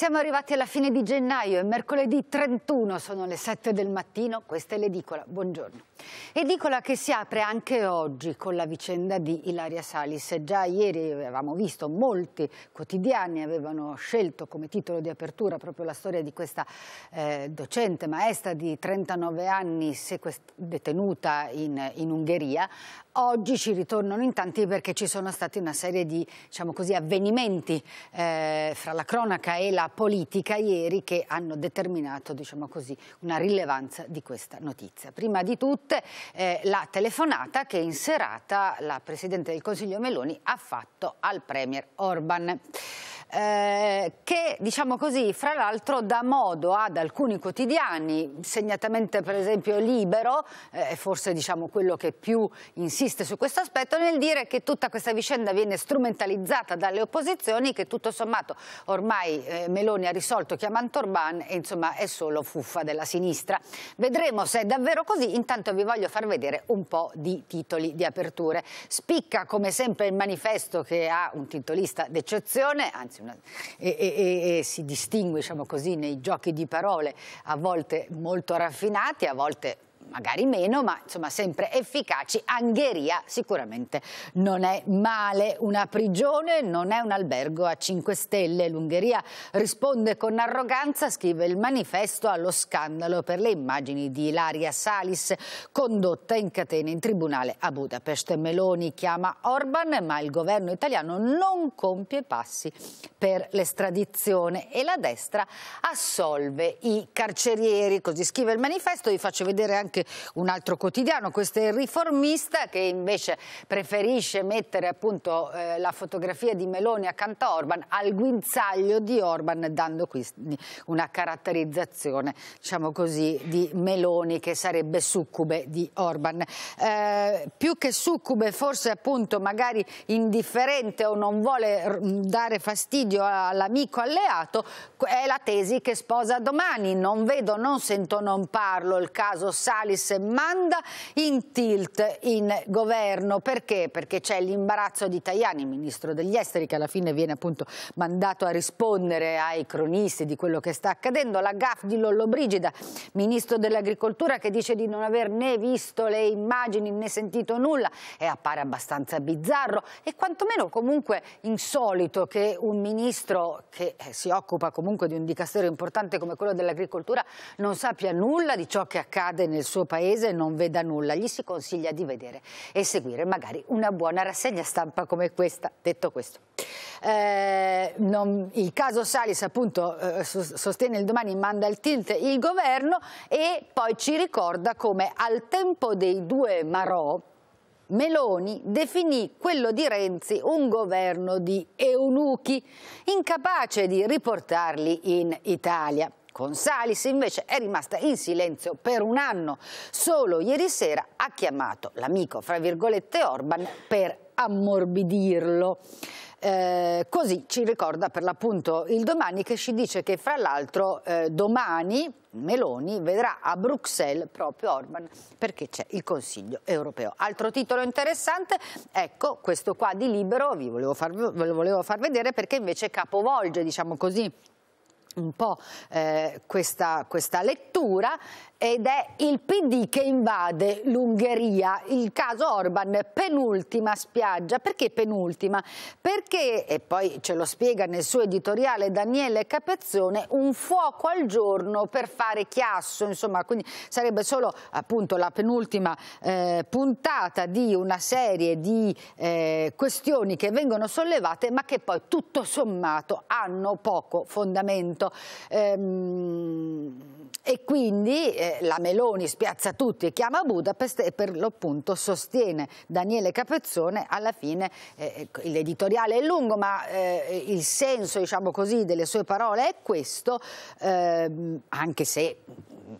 Siamo arrivati alla fine di gennaio, è mercoledì 31, sono le 7 del mattino, questa è l'edicola, buongiorno. Edicola che si apre anche oggi con la vicenda di Ilaria Salis. Già ieri avevamo visto molti quotidiani avevano scelto come titolo di apertura proprio la storia di questa eh, docente maestra di 39 anni detenuta in, in, Ungheria. Oggi ci ritornano in tanti perché ci sono stati una serie di diciamo così, avvenimenti eh, fra la cronaca e la politica ieri che hanno determinato diciamo così, una rilevanza di questa notizia. Prima di tutte eh, la telefonata che in serata la Presidente del Consiglio Meloni ha fatto al Premier Orban. Eh, che diciamo così fra l'altro dà modo ad alcuni quotidiani segnatamente per esempio Libero eh, forse diciamo quello che più insiste su questo aspetto nel dire che tutta questa vicenda viene strumentalizzata dalle opposizioni che tutto sommato ormai eh, Meloni ha risolto chiamando Orban e insomma è solo fuffa della sinistra vedremo se è davvero così intanto vi voglio far vedere un po' di titoli di aperture. Spicca come sempre il manifesto che ha un titolista d'eccezione, anzi una, e, e, e, si distingue diciamo così, nei giochi di parole a volte molto raffinati, a volte magari meno, ma insomma sempre efficaci. Angheria sicuramente non è male, una prigione non è un albergo a 5 stelle. L'Ungheria risponde con arroganza, scrive il manifesto allo scandalo per le immagini di Ilaria Salis condotta in catena in tribunale a Budapest. Meloni chiama Orban, ma il governo italiano non compie passi per l'estradizione e la destra assolve i carcerieri, così scrive il manifesto, vi faccio vedere anche anche un altro quotidiano, questo è il riformista che invece preferisce mettere appunto eh, la fotografia di Meloni accanto a Orban al guinzaglio di Orban dando quindi una caratterizzazione diciamo così di Meloni che sarebbe succube di Orban. Eh, più che succube forse appunto magari indifferente o non vuole dare fastidio all'amico alleato è la tesi che sposa domani, non vedo, non sento, non parlo il caso Sali Salis manda in tilt in governo. Perché? Perché c'è l'imbarazzo di Tajani, ministro degli esteri, che alla fine viene appunto mandato a rispondere ai cronisti di quello che sta accadendo. La GAF di Lollobrigida, ministro dell'agricoltura, che dice di non aver né visto le immagini né sentito nulla e appare abbastanza bizzarro e quantomeno comunque insolito che un ministro che eh, si occupa comunque di un dicastero importante come quello dell'agricoltura non sappia nulla di ciò che accade nel suo suo paese non veda nulla, gli si consiglia di vedere e seguire magari una buona rassegna stampa come questa. Detto questo, eh, non, il caso Salis appunto eh, sostiene il domani, manda il tilt il governo e poi ci ricorda come al tempo dei due Marò Meloni definì quello di Renzi un governo di eunuchi, incapace di riportarli in Italia. Consalis invece è rimasta in silenzio per un anno. Solo ieri sera ha chiamato l'amico, fra virgolette, Orban per ammorbidirlo. Eh, così ci ricorda per l'appunto il domani che ci dice che fra l'altro eh, domani Meloni vedrà a Bruxelles proprio Orban perché c'è il Consiglio europeo. Altro titolo interessante, ecco questo qua di Libero, vi volevo far, ve lo volevo far vedere perché invece capovolge diciamo così un po' eh, questa, questa lettura ed è il PD che invade l'Ungheria, il caso Orban, penultima spiaggia. Perché penultima? Perché, e poi ce lo spiega nel suo editoriale Daniele Capezzone, un fuoco al giorno per fare chiasso, insomma, quindi sarebbe solo appunto la penultima eh, puntata di una serie di eh, questioni che vengono sollevate ma che poi tutto sommato hanno poco fondamento. Ehm, e quindi... Eh, eh, la Meloni spiazza tutti e chiama Budapest e per l'appunto sostiene Daniele Capezzone. Alla fine eh, ecco, l'editoriale è lungo ma eh, il senso diciamo così, delle sue parole è questo, ehm, anche se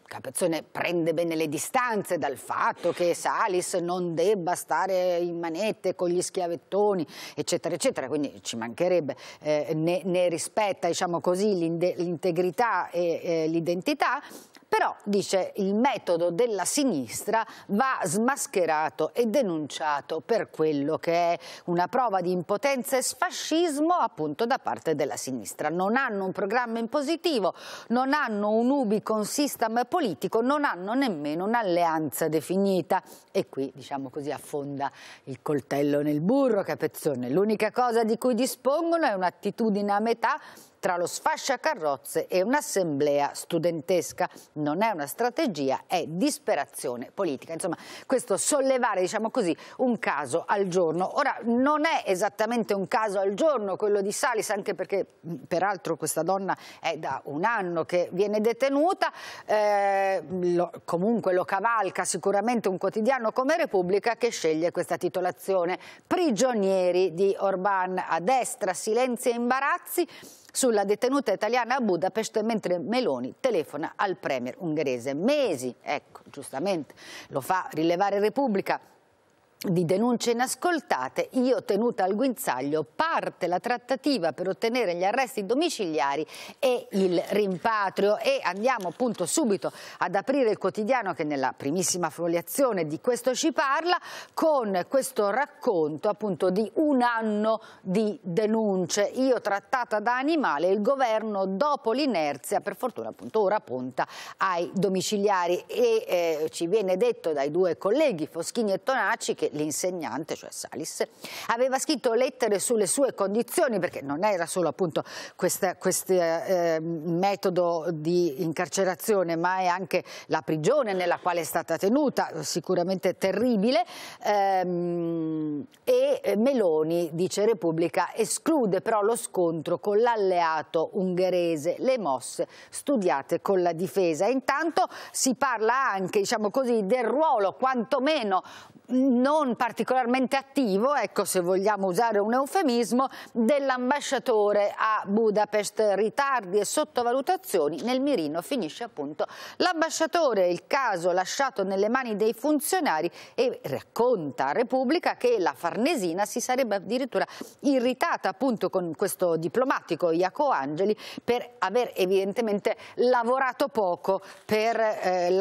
Capezzone prende bene le distanze dal fatto che Salis non debba stare in manette con gli schiavettoni, eccetera, eccetera, quindi ci mancherebbe, eh, ne, ne, rispetta diciamo l'integrità e eh, l'identità, però, dice, il metodo della sinistra va smascherato e denunciato per quello che è una prova di impotenza e sfascismo appunto da parte della sinistra. Non hanno un programma in positivo, non hanno un ubicon system politico, non hanno nemmeno un'alleanza definita. E qui, diciamo così, affonda il coltello nel burro, capezzone. L'unica cosa di cui dispongono è un'attitudine a metà tra lo sfasciacarrozze e un'assemblea studentesca. Non è una strategia, è disperazione politica. Insomma, questo sollevare, diciamo così, un caso al giorno. Ora, non è esattamente un caso al giorno quello di Salis, anche perché peraltro questa donna è da un anno che viene detenuta, eh, lo, comunque lo cavalca sicuramente un quotidiano come Repubblica che sceglie questa titolazione. Prigionieri di Orban a destra, silenzi e imbarazzi sulla detenuta italiana a Budapest mentre Meloni telefona al premier ungherese. Mesi, ecco, giustamente, lo fa rilevare Repubblica di denunce inascoltate, io tenuta al guinzaglio, parte la trattativa per ottenere gli arresti domiciliari e il rimpatrio e andiamo appunto subito ad aprire il quotidiano che nella primissima foliazione di questo ci parla con questo racconto appunto di un anno di denunce, io trattata da animale, il governo dopo l'inerzia per fortuna appunto ora punta ai domiciliari e eh, ci viene detto dai due colleghi Foschini e Tonacci che che l'insegnante, cioè Salis, aveva scritto lettere sulle sue condizioni, perché non era solo appunto questo eh, metodo di incarcerazione, ma è anche la prigione nella quale è stata tenuta, sicuramente terribile, ehm, e Meloni, dice Repubblica, esclude però lo scontro con l'alleato ungherese, le mosse studiate con la difesa. Intanto si parla anche, diciamo così, del ruolo quantomeno non particolarmente attivo, ecco se vogliamo usare un eufemismo, dell'ambasciatore a Budapest, ritardi e sottovalutazioni, nel mirino finisce appunto l'ambasciatore, il caso lasciato nelle mani dei funzionari e racconta a Repubblica che la Farnesina si sarebbe addirittura irritata appunto con questo diplomatico Iaco Angeli per aver evidentemente lavorato poco per eh, eh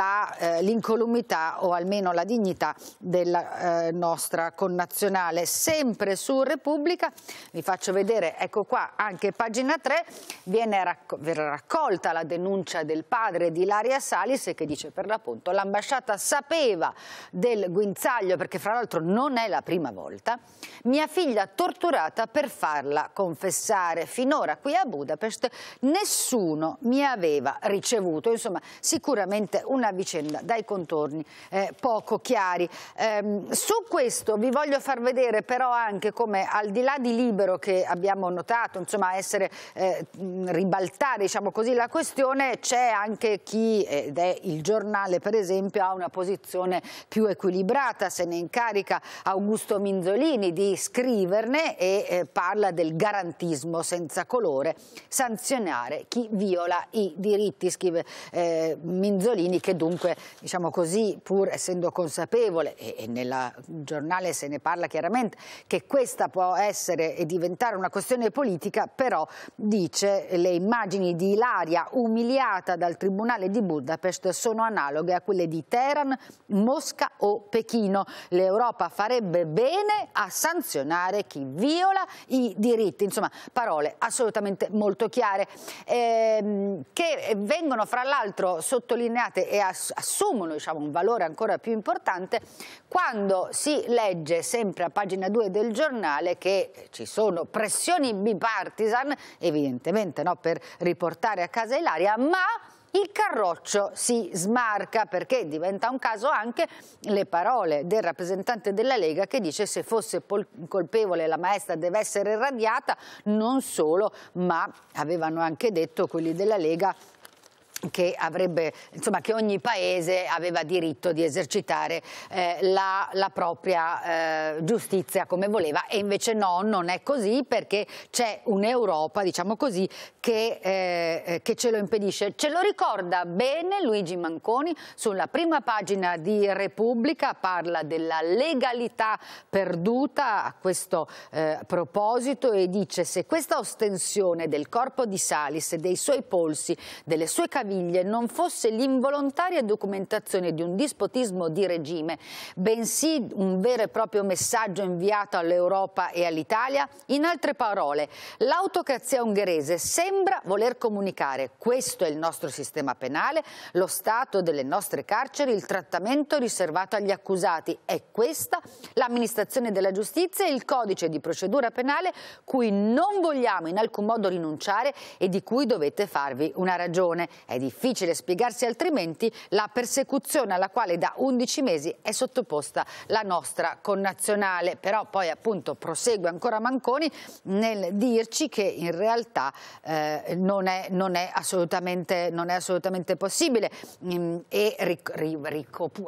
l'incolumità eh, o almeno la dignità della della eh, nostra connazionale. Sempre su Repubblica, vi faccio vedere, ecco qua, anche pagina 3, viene racco raccolta la denuncia del padre di Laria Salis che dice per l'appunto l'ambasciata sapeva del guinzaglio, perché fra l'altro non è la prima volta, mia figlia torturata per farla confessare. Finora qui a Budapest nessuno mi aveva ricevuto. Insomma, sicuramente una vicenda dai contorni eh, poco chiari. Eh, Ehm, su questo vi voglio far vedere però anche come al di là di Libero che abbiamo notato, insomma essere eh, ribaltare diciamo così, la questione, c'è anche chi, ed è il giornale per esempio, ha una posizione più equilibrata, se ne incarica Augusto Minzolini di scriverne e eh, parla del garantismo senza colore, sanzionare chi viola i diritti, scrive eh, Minzolini che dunque diciamo così pur essendo consapevole e, e nel giornale se ne parla chiaramente, che questa può essere e diventare una questione politica, però dice le immagini di Ilaria umiliata dal tribunale di Budapest sono analoghe a quelle di Teheran, Mosca o Pechino. L'Europa farebbe bene a sanzionare chi viola i diritti. Insomma, parole assolutamente molto chiare ehm, che vengono fra l'altro sottolineate e ass assumono diciamo, un valore ancora più importante quando quando si legge sempre a pagina 2 del giornale che ci sono pressioni bipartisan, evidentemente no, per riportare a casa Ilaria, ma il carroccio si smarca perché diventa un caso anche le parole del rappresentante della Lega che dice se fosse colpevole la maestra deve essere radiata, non solo, ma avevano anche detto quelli della Lega che, avrebbe, insomma, che, ogni paese aveva diritto di esercitare eh, la, la, propria eh, giustizia come voleva e invece no, non è così perché c'è un'Europa, diciamo così, che, eh, eh che, ce lo impedisce. Ce lo ricorda bene Luigi Manconi sulla prima pagina di Repubblica, parla della legalità perduta a questo eh, proposito e dice se questa ostensione del corpo di Salis, dei suoi polsi, delle sue caviglie meraviglie non fosse l'involontaria documentazione di un dispotismo di regime, bensì un vero e proprio messaggio inviato all'Europa e all'Italia? In altre parole, l'autocrazia ungherese sembra voler comunicare questo è il nostro sistema penale, lo stato delle nostre carceri, il trattamento riservato agli accusati. È questa l'amministrazione della giustizia e il codice di procedura penale cui non vogliamo in alcun modo rinunciare e di cui dovete farvi una ragione. È è difficile spiegarsi altrimenti la persecuzione alla quale da 11 mesi è sottoposta la nostra connazionale. Però poi appunto prosegue ancora Manconi nel dirci che in realtà eh, non, è, non, è non, è, assolutamente, possibile mm, e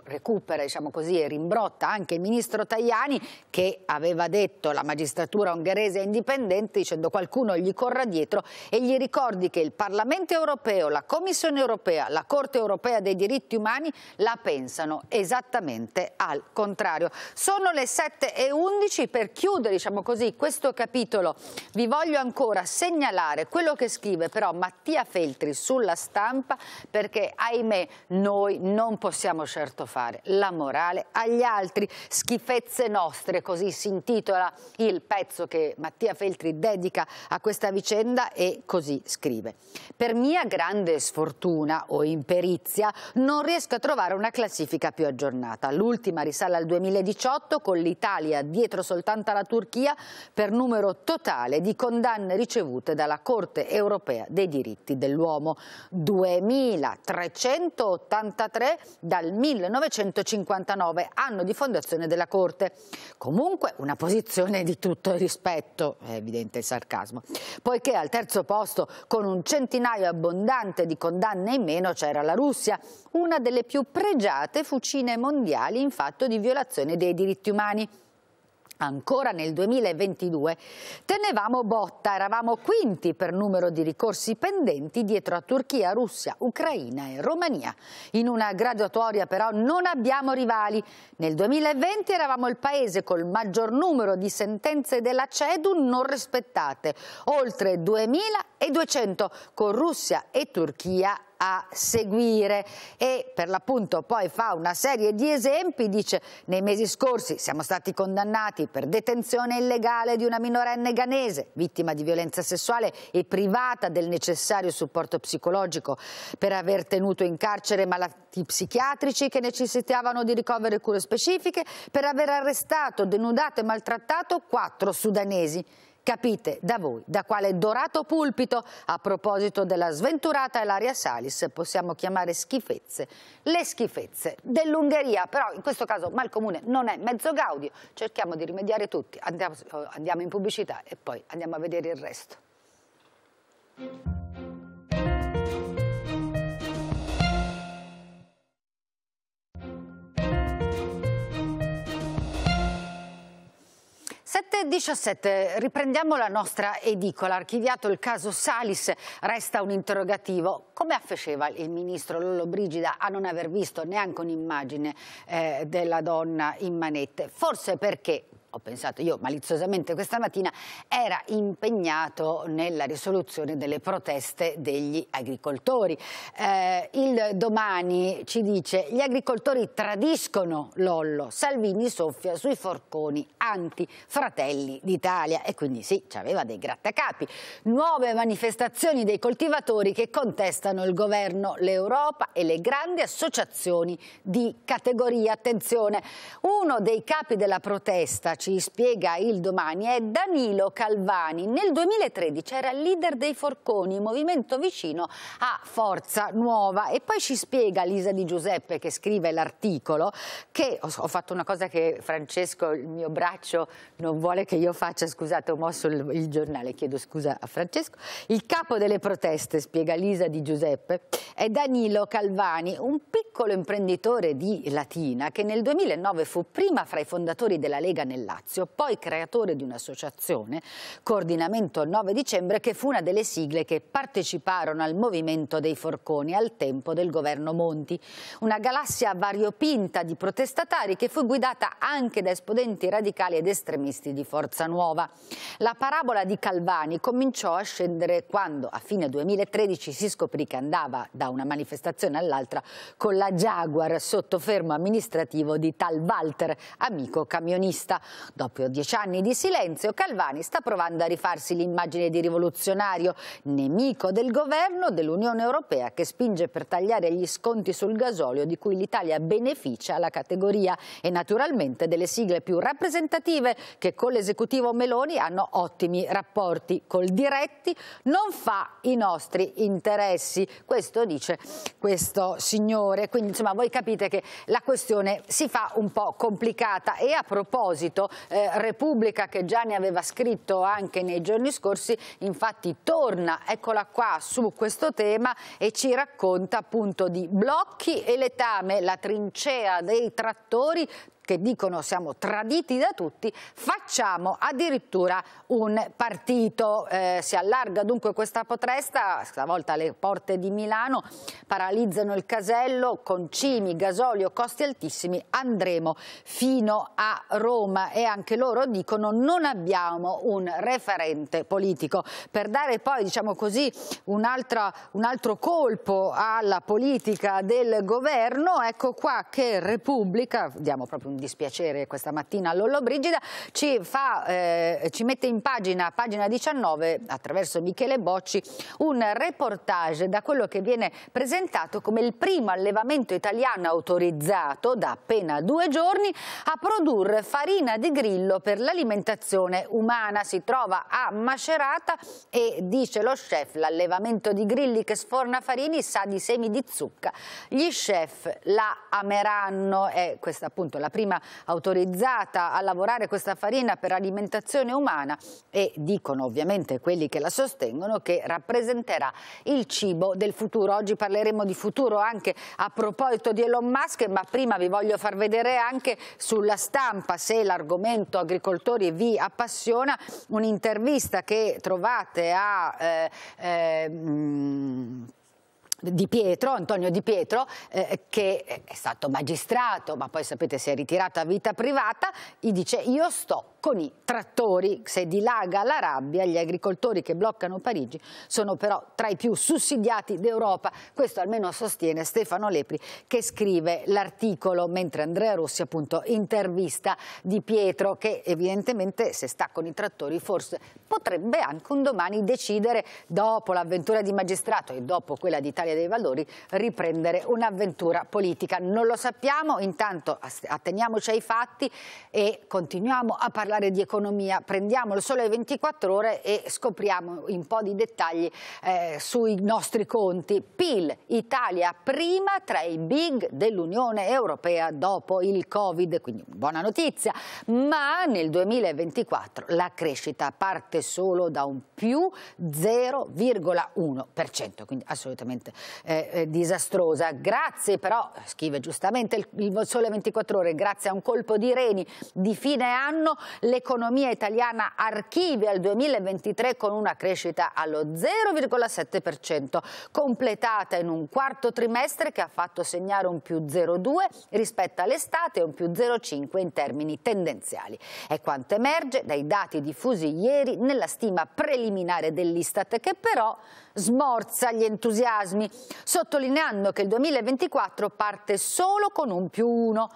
recupera diciamo così, e rimbrotta anche il ministro Tajani che aveva detto la magistratura ungherese è indipendente dicendo qualcuno gli corra dietro e gli ricordi che il Parlamento europeo, la Commissione Commissione europea, la Corte europea dei diritti umani la pensano esattamente al contrario. Sono le 7.11 per chiudere diciamo così, questo capitolo. Vi voglio ancora segnalare quello che scrive però Mattia Feltri sulla stampa perché ahimè noi non possiamo certo fare la morale agli altri. Schifezze nostre, così si intitola il pezzo che Mattia Feltri dedica a questa vicenda e così scrive. Per mia grande sfortuna sfortuna o imperizia, non riesco a trovare una classifica più aggiornata. L'ultima risale al 2018 con l'Italia dietro soltanto alla Turchia per numero totale di condanne ricevute dalla Corte europea dei diritti dell'uomo. 2383 dal 1959, anno di fondazione della Corte. Comunque una posizione di tutto rispetto, è evidente il sarcasmo. Poiché al terzo posto, con un centinaio abbondante di condanne da nemmeno c'era la Russia, una delle più pregiate fucine mondiali in fatto di violazione dei diritti umani. Ancora nel 2022 tenevamo botta, eravamo quinti per numero di ricorsi pendenti dietro a Turchia, Russia, Ucraina e Romania. In una graduatoria però non abbiamo rivali. Nel 2020 eravamo il paese col maggior numero di sentenze della CEDU non rispettate, oltre 2200 con Russia e Turchia a seguire e per l'appunto poi fa una serie di esempi, dice nei mesi scorsi siamo stati condannati per detenzione illegale di una minorenne ganese, vittima di violenza sessuale e privata del necessario supporto psicologico per aver tenuto in carcere malati psichiatrici che necessitavano di ricovero e cure specifiche, per aver arrestato, denudato e maltrattato quattro sudanesi Capite da voi da quale dorato pulpito, a proposito della sventurata Elaria Salis, possiamo chiamare schifezze le schifezze dell'Ungheria. Però in questo caso Malcomune non è mezzo gaudio, cerchiamo di rimediare tutti, andiamo, andiamo in pubblicità e poi andiamo a vedere il resto. Thank you. 7.17, riprendiamo la nostra edicola. Archiviato il caso Salis, resta un interrogativo. Come affaceva il ministro Lollobrigida a non aver visto neanche un'immagine eh, della donna in manette? Forse perché ho pensato io maliziosamente questa mattina, era impegnato nella risoluzione delle proteste degli agricoltori. Eh, il domani ci dice gli agricoltori tradiscono Lollo, Salvini soffia sui forconi anti-fratelli d'Italia e quindi sì, aveva dei grattacapi. Nuove manifestazioni dei coltivatori che contestano il governo, l'Europa e le grandi associazioni di categoria. Attenzione, uno dei capi della protesta ci spiega il domani, è Danilo Calvani. Nel 2013 era il leader dei Forconi, movimento vicino a Forza Nuova. E poi ci spiega Lisa Di Giuseppe, che scrive l'articolo, che ho fatto una cosa che Francesco, il mio braccio, non vuole che io faccia. Scusate, ho mosso il, il giornale, chiedo scusa a Francesco. Il capo delle proteste, spiega Lisa Di Giuseppe, è Danilo Calvani, un piccolo imprenditore di Latina che nel 2009 fu prima fra i fondatori della Lega nella Lazio, poi creatore di un'associazione, Coordinamento 9 dicembre, che fu una delle sigle che parteciparono al movimento dei forconi al tempo del governo Monti. Una galassia variopinta di protestatari che fu guidata anche da esponenti radicali ed estremisti di Forza Nuova. La parabola di Calvani cominciò a scendere quando a fine 2013 si scoprì che andava da una manifestazione all'altra con la Jaguar sotto fermo amministrativo di tal Walter, amico camionista. Dopo dieci anni di silenzio, Calvani sta provando a rifarsi l'immagine di rivoluzionario, nemico del governo dell'Unione Europea che spinge per tagliare gli sconti sul gasolio di cui l'Italia beneficia alla categoria e naturalmente delle sigle più rappresentative che con l'esecutivo Meloni hanno ottimi rapporti col diretti, non fa i nostri interessi. Questo dice questo signore. Quindi insomma voi capite che la questione si fa un po' complicata e a proposito eh, Repubblica che già ne aveva scritto anche nei giorni scorsi, infatti torna, eccola qua, su questo tema e ci racconta appunto di blocchi e letame, la trincea dei trattori che dicono siamo traditi da tutti, facciamo addirittura un partito. Eh, si allarga dunque questa potresta, stavolta le porte di Milano paralizzano il casello con cimi, gasolio, costi altissimi, andremo fino a Roma e anche loro dicono non abbiamo un referente politico. Per dare poi diciamo così, un, altro, un altro colpo alla politica del governo, ecco qua che Repubblica, diamo proprio un dispiacere questa mattina Lollobrigida, ci, fa, eh, ci mette in pagina, pagina 19, attraverso Michele Bocci, un reportage da quello che viene presentato come il primo allevamento italiano autorizzato da appena due giorni a produrre farina di grillo per l'alimentazione umana. Si trova a Macerata e dice lo chef l'allevamento di grilli che sforna farini sa di semi di zucca. Gli chef la ameranno, è questa appunto la prima prima autorizzata a lavorare questa farina per alimentazione umana e dicono ovviamente quelli che la sostengono che rappresenterà il cibo del futuro. Oggi parleremo di futuro anche a proposito di Elon Musk, ma prima vi voglio far vedere anche sulla stampa se l'argomento agricoltori vi appassiona, un'intervista che trovate a... Eh, eh, mm, di Pietro, Antonio Di Pietro, eh, che è stato magistrato, ma poi sapete si è ritirato a vita privata, gli dice io sto con i trattori. Se dilaga la rabbia, gli agricoltori che bloccano Parigi sono però tra i più sussidiati d'Europa. Questo almeno sostiene Stefano Lepri che scrive l'articolo, mentre Andrea Rossi appunto intervista Di Pietro che evidentemente se sta con i trattori forse potrebbe anche un domani decidere dopo l'avventura di magistrato e dopo quella d'Italia dei Valori riprendere un'avventura politica. Non lo sappiamo, intanto atteniamoci ai fatti e continuiamo a parlare parlare di economia prendiamo il sole 24 ore e scopriamo un po' di dettagli eh, sui nostri conti. PIL Italia prima tra i big dell'Unione Europea dopo il Covid, quindi buona notizia, ma nel 2024 la crescita parte solo da un più 0,1%, quindi assolutamente eh, eh, disastrosa. Grazie però, scrive giustamente il, il Sole 24 Ore, grazie a un colpo di reni di fine anno l'economia italiana archivia il 2023 con una crescita allo 0,7%, completata in un quarto trimestre che ha fatto segnare un più 0,2 rispetto all'estate e un più 0,5 in termini tendenziali. È quanto emerge dai dati diffusi ieri nella stima preliminare dell'Istat che però smorza gli entusiasmi, sottolineando che il 2024 parte solo con un più 1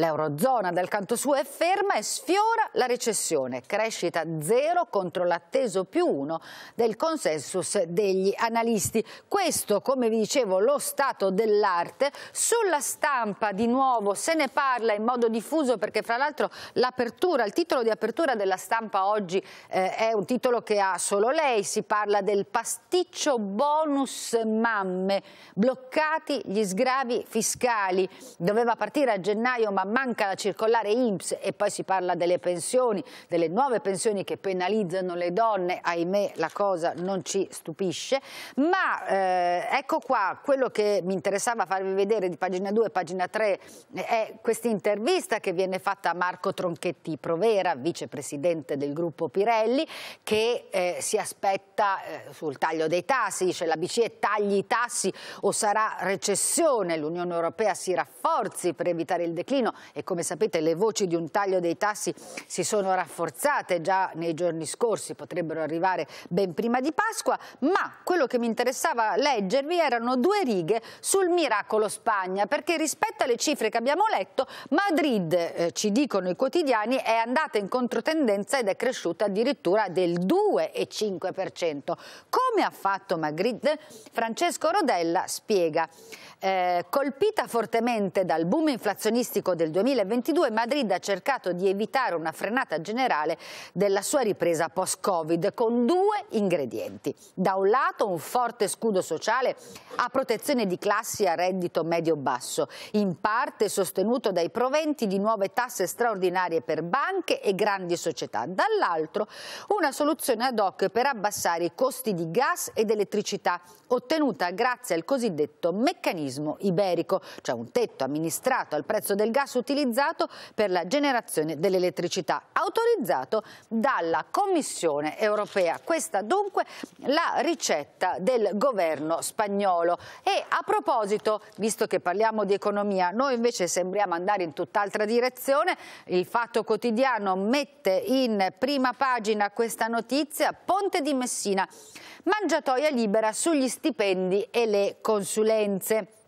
L'eurozona dal canto suo è ferma e sfiora la recessione, crescita zero contro l'atteso più uno del consensus degli analisti. Questo, come vi dicevo, lo stato dell'arte. Sulla stampa di nuovo se ne parla in modo diffuso perché fra l'altro l'apertura, il titolo di apertura della stampa oggi eh, è un titolo che ha solo lei, si parla del pasticcio bonus mamme, bloccati gli sgravi fiscali. Doveva partire a gennaio ma manca la circolare IMSS e poi si parla delle pensioni, delle nuove pensioni che penalizzano le donne, ahimè la cosa non ci stupisce, ma eh, ecco qua quello che mi interessava farvi vedere di pagina 2 e pagina 3 eh, è questa intervista che viene fatta a Marco Tronchetti Provera, vicepresidente del gruppo Pirelli, che eh, si aspetta eh, sul taglio dei tassi, dice la BCE tagli i tassi o sarà recessione, l'Unione Europea si rafforzi per evitare il declino 2021 e come sapete le voci di un taglio dei tassi si sono rafforzate già nei giorni scorsi, potrebbero arrivare ben prima di Pasqua, ma quello che mi interessava leggervi erano due righe sul miracolo Spagna, perché rispetto alle cifre che abbiamo letto, Madrid, eh, ci dicono i quotidiani, è andata in controtendenza ed è cresciuta addirittura del 2,5%. Come ha fatto Madrid? Francesco Rodella spiega. Eh, colpita fortemente dal boom inflazionistico del 2022, Madrid ha cercato di evitare una frenata generale della sua ripresa post-Covid con due ingredienti. Da un lato un forte scudo sociale a protezione di classi a reddito medio-basso, in parte sostenuto dai proventi di nuove tasse straordinarie per banche e grandi società. Dall'altro una soluzione ad hoc per abbassare i costi di gas ed elettricità, ottenuta grazie al cosiddetto meccanismo turismo iberico, cioè un tetto amministrato al prezzo del gas utilizzato per la generazione dell'elettricità, autorizzato dalla Commissione europea. Questa dunque la ricetta del governo spagnolo. E a proposito, visto che parliamo di economia, noi invece sembriamo andare in tutt'altra direzione, il Fatto Quotidiano mette in prima pagina questa notizia, Ponte di Messina, mangiatoia libera sugli stipendi e le consulenze.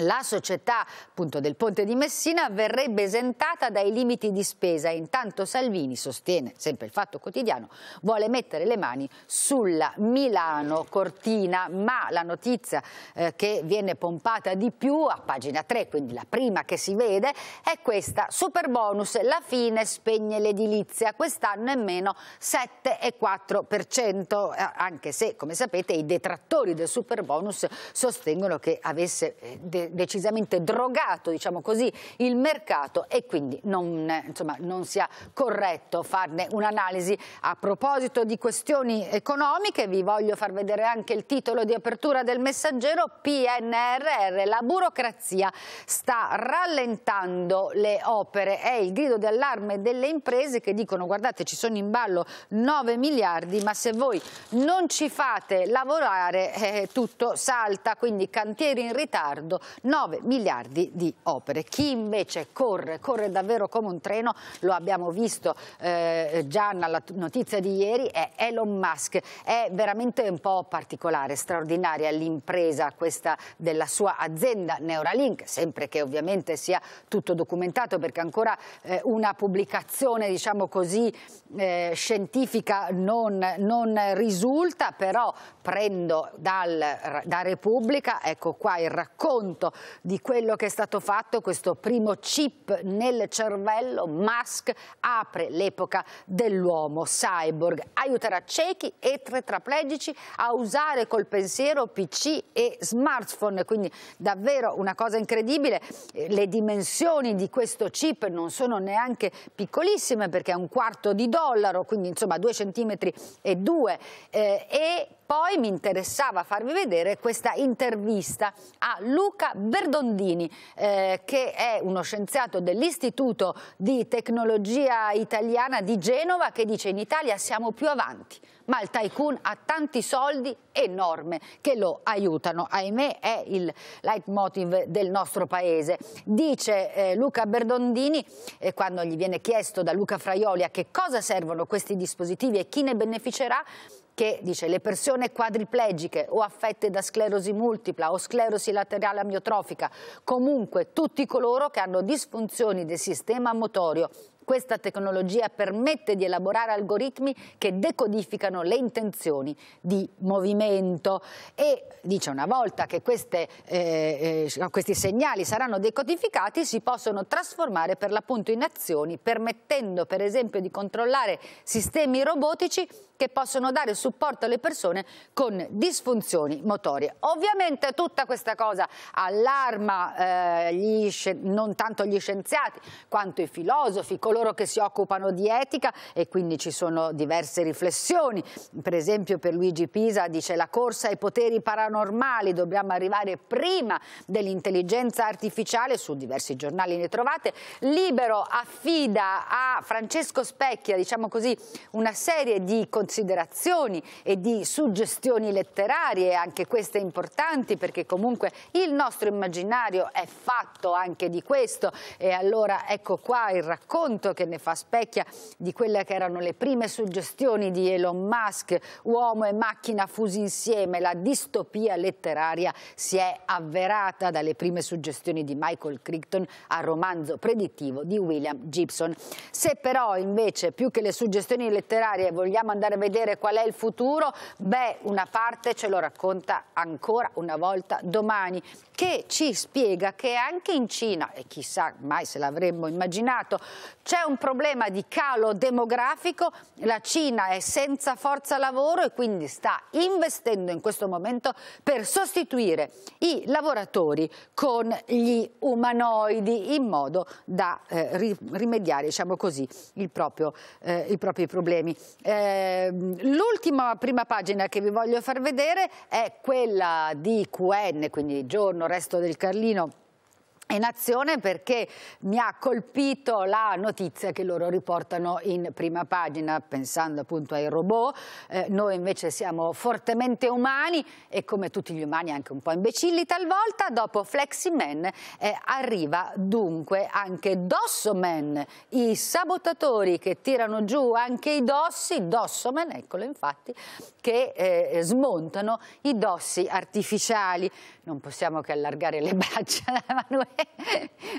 La società appunto, del Ponte di Messina verrebbe esentata dai limiti di spesa, intanto Salvini sostiene, sempre il Fatto Quotidiano, vuole mettere le mani sulla Milano-Cortina, ma la notizia eh, che viene pompata di più a pagina 3, quindi la prima che si vede, è questa, super bonus, la fine spegne l'edilizia, quest'anno è meno 7,4%, eh, anche se come sapete i detrattori del super bonus sostengono che avesse... Eh, decisamente drogato diciamo così, il mercato e quindi non, insomma, non sia corretto farne un'analisi. A proposito di questioni economiche vi voglio far vedere anche il titolo di apertura del messaggero PNRR, la burocrazia sta rallentando le opere, è il grido d'allarme delle imprese che dicono guardate ci sono in ballo 9 miliardi ma se voi non ci fate lavorare eh, tutto salta, quindi cantieri in ritardo, 9 miliardi di opere. Chi invece corre, corre davvero come un treno, lo abbiamo visto eh, già nella notizia di ieri, è Elon Musk. È veramente un po' particolare, straordinaria l'impresa questa della sua azienda Neuralink, sempre che ovviamente sia tutto documentato perché ancora eh, una pubblicazione diciamo così eh, scientifica non, non, risulta, però prendo dal, da Repubblica, ecco qua il racconto conto di quello che è stato fatto, questo primo chip nel cervello, Musk apre l'epoca dell'uomo, cyborg, aiuterà ciechi e tetraplegici a usare col pensiero PC e smartphone, quindi davvero una cosa incredibile, eh, le dimensioni di questo chip non sono neanche piccolissime perché è un quarto di dollaro, quindi insomma due centimetri e due eh, e poi mi interessava farvi vedere questa intervista a Luca Verdondini, eh, che è uno scienziato dell'Istituto di Tecnologia Italiana di Genova, che dice in Italia siamo più avanti, ma il tycoon ha tanti soldi e norme che lo aiutano. Ahimè è il leitmotiv del nostro paese. Dice eh, Luca Berdondini, eh, quando gli viene chiesto da Luca Fraioli a che cosa servono questi dispositivi e chi ne beneficerà, che dice le persone quadriplegiche o affette da sclerosi multipla o sclerosi laterale amiotrofica, comunque tutti coloro che hanno disfunzioni del sistema motorio questa tecnologia permette di elaborare algoritmi che decodificano le intenzioni di movimento e dice una volta che queste, eh, eh questi segnali saranno decodificati si possono trasformare per l'appunto in azioni permettendo per esempio di controllare sistemi robotici che possono dare supporto alle persone con disfunzioni motorie. Ovviamente tutta questa cosa allarma eh, non tanto gli scienziati quanto i filosofi, coloro che si occupano di etica e quindi ci sono diverse riflessioni. Per esempio per Luigi Pisa dice la corsa ai poteri paranormali, dobbiamo arrivare prima dell'intelligenza artificiale, su diversi giornali ne trovate. Libero affida a Francesco Specchia, diciamo così, una serie di contenuti considerazioni e di suggestioni letterarie, anche queste importanti perché comunque il nostro immaginario è fatto anche di questo e allora ecco qua il racconto che ne fa specchia di quelle che erano le prime suggestioni di Elon Musk, uomo e macchina fusi insieme, la distopia letteraria si è avverata dalle prime suggestioni di Michael Crichton al romanzo predittivo di William Gibson. Se però invece più che le suggestioni letterarie vogliamo andare vedere qual è il futuro? Beh, una parte ce lo racconta ancora una volta domani, che ci spiega che anche in Cina, e chissà mai se l'avremmo immaginato, c'è un problema di calo demografico, la Cina è senza forza lavoro e quindi sta investendo in questo momento per sostituire i lavoratori con gli umanoidi in modo da eh, rimediare diciamo così, proprio, eh, i propri problemi. Eh, Ehm, l'ultima prima pagina che vi voglio far vedere è quella di QN, quindi giorno, resto del Carlino, in azione perché mi ha colpito la notizia che loro riportano in prima pagina pensando appunto ai robot, eh, noi invece siamo fortemente umani e come tutti gli umani anche un po' imbecilli talvolta, dopo Fleximan eh, arriva dunque anche Dossoman, i sabotatori che tirano giù anche i dossi, Dossoman, eccolo infatti, che eh, smontano i dossi artificiali, non possiamo che allargare le braccia da Manuel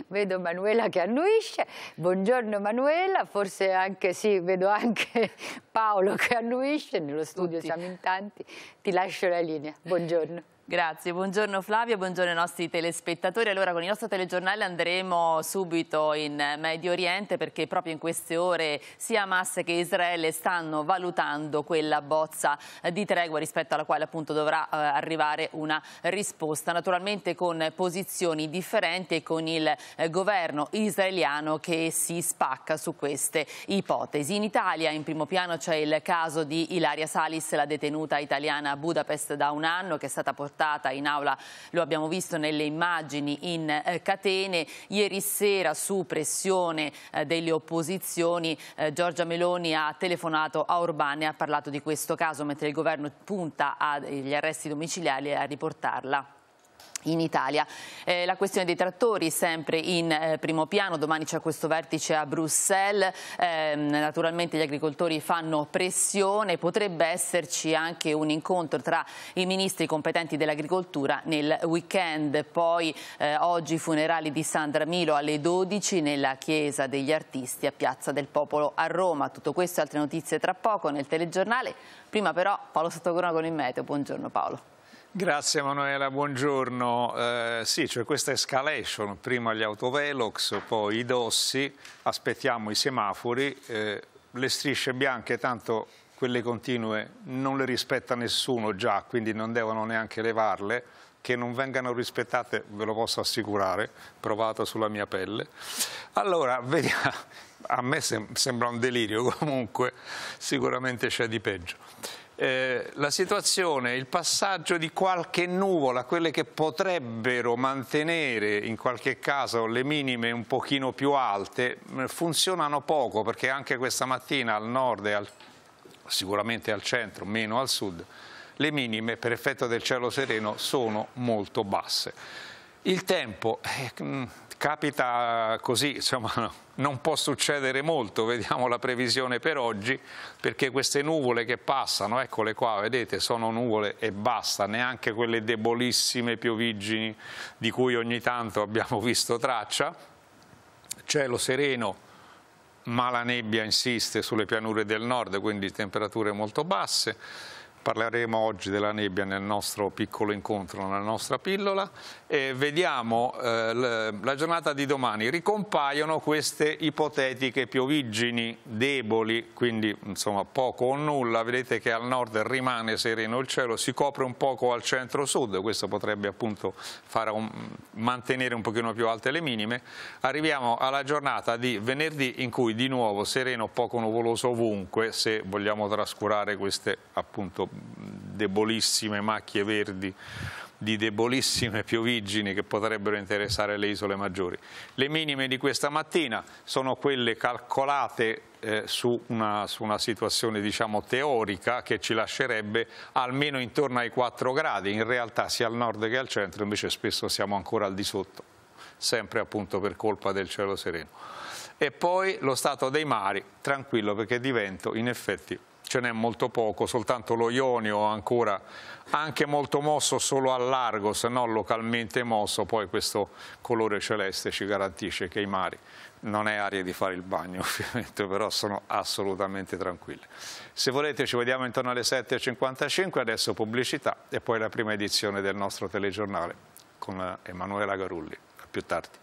vedo Manuela che annuisce, buongiorno Manuela, forse anche sì, vedo anche Paolo che annuisce, nello studio Tutti. siamo in tanti, ti lascio la linea, buongiorno. Grazie, buongiorno Flavio, buongiorno ai nostri telespettatori. Allora con il nostro telegiornale andremo subito in Medio Oriente perché proprio in queste ore sia Hamas che Israele stanno valutando quella bozza di tregua rispetto alla quale appunto dovrà eh, arrivare una risposta, naturalmente con posizioni differenti e con il eh, governo israeliano che si spacca su queste ipotesi. In Italia in primo piano c'è il caso di Ilaria Salis, la detenuta italiana a Budapest da un anno che è stata portata stata in aula, lo abbiamo visto nelle immagini, in eh, catene. Ieri sera su pressione eh, delle opposizioni eh, Giorgia Meloni ha telefonato a Urbani e ha parlato di questo caso, mentre il governo punta agli eh, arresti domiciliari e a riportarla in Italia. Eh, la questione dei trattori sempre in eh, primo piano, domani c'è questo vertice a Bruxelles, eh, naturalmente gli agricoltori fanno pressione, potrebbe esserci anche un incontro tra i ministri competenti dell'agricoltura nel weekend, poi eh, oggi i funerali di Sandra Milo alle 12 nella Chiesa degli Artisti a Piazza del Popolo a Roma. Tutto questo e altre notizie tra poco nel telegiornale, prima però Paolo Sottocorona con il meteo, buongiorno Paolo. Grazie Emanuela, buongiorno. Eh, sì, cioè questa escalation, prima gli autovelox, poi i dossi, aspettiamo i semafori, eh, le strisce bianche tanto quelle continue non le rispetta nessuno già, quindi non devono neanche levarle, che non vengano rispettate ve lo posso assicurare, provato sulla mia pelle. Allora, vediamo, a me sembra un delirio comunque, sicuramente c'è di peggio. Eh, la situazione, il passaggio di qualche nuvola, quelle che potrebbero mantenere in qualche caso le minime un pochino più alte, mm, funzionano poco perché anche questa mattina al nord e al, sicuramente al centro, meno al sud, le minime per effetto del cielo sereno sono molto basse. Il tempo, eh, mm, capita così, insomma non può succedere molto, vediamo la previsione per oggi, perché queste nuvole che passano, eccole qua, vedete, sono nuvole e basta, neanche quelle debolissime piovigini di cui ogni tanto abbiamo visto traccia, cielo sereno, ma la nebbia insiste sulle pianure del nord, quindi temperature molto basse, parleremo oggi della nebbia nel nostro piccolo incontro, nella nostra pillola e vediamo eh, la giornata di domani. Ricompaiono queste ipotetiche pioviggini deboli, quindi insomma poco o nulla, vedete che al nord rimane sereno il cielo, si copre un poco al centro-sud, questo potrebbe appunto un, mantenere un pochino più alte le minime. Arriviamo alla giornata di venerdì in cui di nuovo sereno, poco nuvoloso ovunque, se vogliamo trascurare queste appunto debolissime macchie verdi di debolissime pioviggini che potrebbero interessare le isole maggiori. Le minime di questa mattina sono quelle calcolate eh, su, una, su, una, situazione diciamo, teorica che ci lascerebbe almeno intorno ai 4 gradi, in realtà sia al nord che al centro invece spesso siamo ancora al di sotto, sempre appunto per colpa del cielo sereno. E poi lo stato dei mari, tranquillo perché divento in effetti ce n'è molto poco, soltanto lo Ionio ancora anche molto mosso solo a largo, se non localmente mosso, poi questo colore celeste ci garantisce che i mari non è aria di fare il bagno ovviamente, però sono assolutamente tranquille. Se volete ci vediamo intorno alle 7.55, adesso pubblicità e poi la prima edizione del nostro telegiornale con Emanuela Garulli. A più tardi.